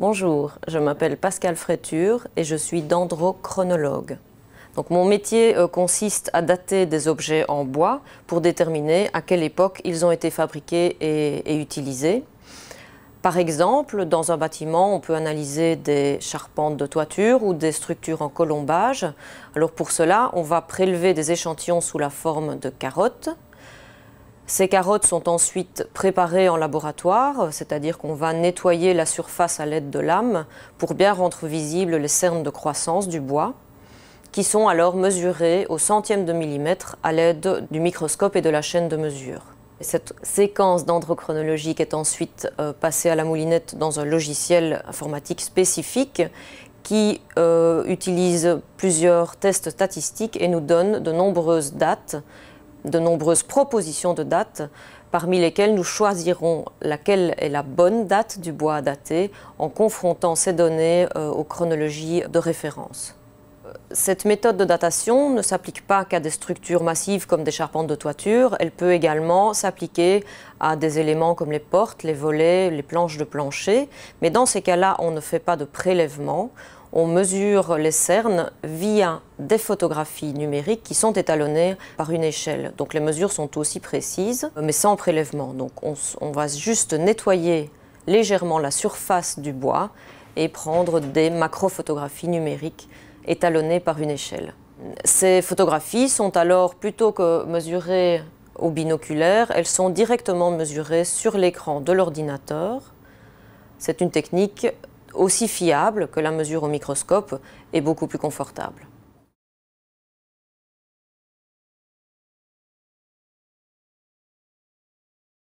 Bonjour, je m'appelle Pascal Fréture et je suis dendrochronologue. Donc mon métier euh, consiste à dater des objets en bois pour déterminer à quelle époque ils ont été fabriqués et, utilisés. Par exemple, dans un bâtiment, on peut analyser des charpentes de toiture ou des structures en colombage. Alors pour cela, on va prélever des échantillons sous la forme de carottes ces carottes sont ensuite préparées en laboratoire, c'est-à-dire qu'on va nettoyer la surface à l'aide de lames pour bien rendre visibles les cernes de croissance du bois, qui sont alors mesurées au centième de millimètre à l'aide du microscope et de la chaîne de mesure. Cette séquence dendrochronologique est ensuite euh, passée à la moulinette dans un logiciel informatique spécifique qui euh, utilise plusieurs tests statistiques et nous donne de nombreuses dates de nombreuses propositions de dates, parmi lesquelles nous choisirons laquelle est la bonne date du bois à dater en confrontant ces données euh, aux chronologies de référence. Euh, cette méthode de datation ne s'applique pas qu'à des structures massives comme des charpentes de toiture, elle peut également s'appliquer à des éléments comme les portes, les volets, les planches de plancher, mais dans ces cas-là, on ne fait pas de prélèvement, on mesure les cernes via des photographies numériques qui sont étalonnées par une échelle. Donc les mesures sont aussi précises, mais sans prélèvement. Donc on, va juste nettoyer légèrement la surface du bois et prendre des macrophotographies numériques étalonnées par une échelle. Ces photographies sont alors plutôt que mesurées au binoculaire, elles sont directement mesurées sur l'écran de l'ordinateur. C'est une technique aussi fiable que la mesure au microscope et beaucoup plus confortable.